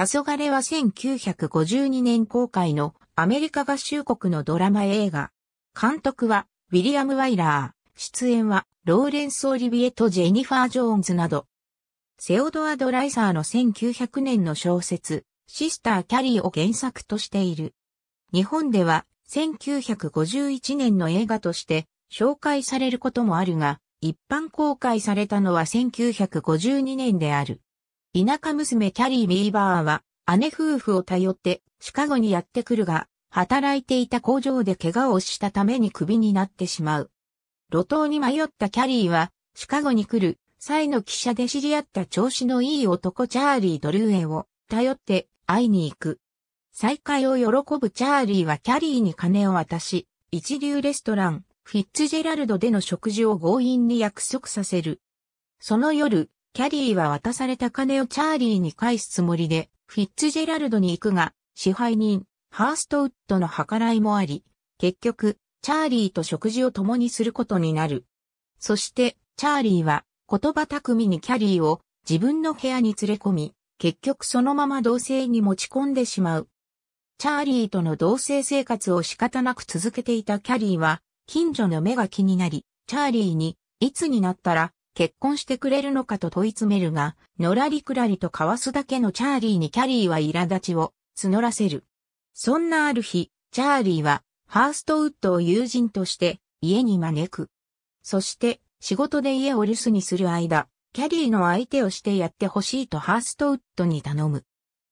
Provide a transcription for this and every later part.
黄昏は1952年公開のアメリカ合衆国のドラマ映画。監督はウィリアム・ワイラー。出演はローレンス・オリビエとジェニファー・ジョーンズなど。セオドア・ドライサーの1900年の小説、シスター・キャリーを原作としている。日本では1951年の映画として紹介されることもあるが、一般公開されたのは1952年である。田舎娘キャリー・ミーバーは、姉夫婦を頼ってシカゴにやってくるが、働いていた工場で怪我をしたためにクビになってしまう。路頭に迷ったキャリーは、シカゴに来る際の汽車で知り合った調子のいい男チャーリー・ドルーエを頼って会いに行く。再会を喜ぶチャーリーはキャリーに金を渡し、一流レストラン、フィッツジェラルドでの食事を強引に約束させる。その夜、キャリーは渡された金をチャーリーに返すつもりで、フィッツジェラルドに行くが、支配人、ハーストウッドの計らいもあり、結局、チャーリーと食事を共にすることになる。そして、チャーリーは、言葉巧みにキャリーを自分の部屋に連れ込み、結局そのまま同性に持ち込んでしまう。チャーリーとの同性生活を仕方なく続けていたキャリーは、近所の目が気になり、チャーリーに、いつになったら、結婚してくれるのかと問い詰めるが、のらりくらりと交わすだけのチャーリーにキャリーは苛立ちを募らせる。そんなある日、チャーリーは、ハーストウッドを友人として家に招く。そして、仕事で家を留守にする間、キャリーの相手をしてやってほしいとハーストウッドに頼む。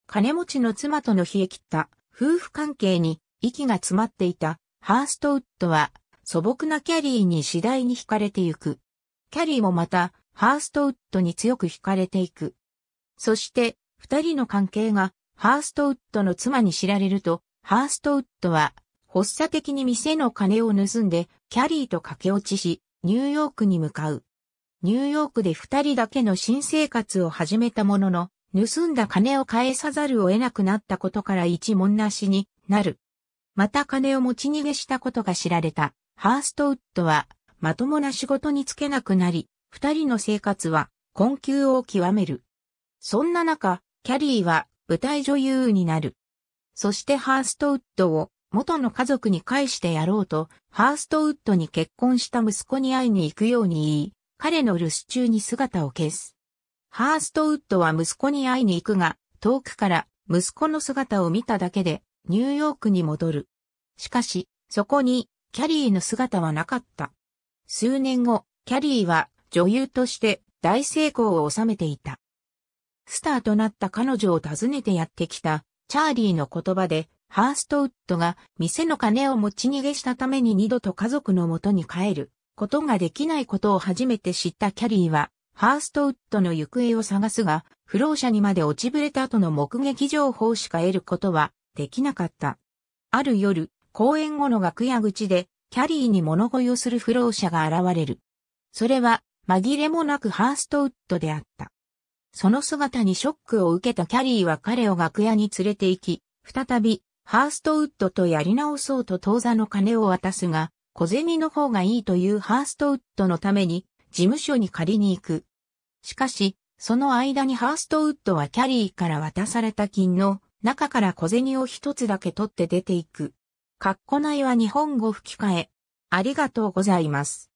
金持ちの妻との冷え切った夫婦関係に息が詰まっていたハーストウッドは素朴なキャリーに次第に惹かれてゆく。キャリーもまた、ハーストウッドに強く惹かれていく。そして、二人の関係が、ハーストウッドの妻に知られると、ハーストウッドは、発作的に店の金を盗んで、キャリーと駆け落ちし、ニューヨークに向かう。ニューヨークで二人だけの新生活を始めたものの、盗んだ金を返さざるを得なくなったことから一文なしになる。また金を持ち逃げしたことが知られた、ハーストウッドは、まともな仕事に就けなくなり、二人の生活は困窮を極める。そんな中、キャリーは舞台女優になる。そしてハーストウッドを元の家族に返してやろうと、ハーストウッドに結婚した息子に会いに行くように言い、彼の留守中に姿を消す。ハーストウッドは息子に会いに行くが、遠くから息子の姿を見ただけで、ニューヨークに戻る。しかし、そこに、キャリーの姿はなかった。数年後、キャリーは女優として大成功を収めていた。スターとなった彼女を訪ねてやってきたチャーリーの言葉でハーストウッドが店の金を持ち逃げしたために二度と家族の元に帰ることができないことを初めて知ったキャリーはハーストウッドの行方を探すが不老者にまで落ちぶれた後の目撃情報しか得ることはできなかった。ある夜、公演後の楽屋口でキャリーに物乞いをする不老者が現れる。それは、紛れもなくハーストウッドであった。その姿にショックを受けたキャリーは彼を楽屋に連れて行き、再び、ハーストウッドとやり直そうと当座の金を渡すが、小銭の方がいいというハーストウッドのために、事務所に借りに行く。しかし、その間にハーストウッドはキャリーから渡された金の中から小銭を一つだけ取って出ていく。カッコ内は日本語吹き替え。ありがとうございます。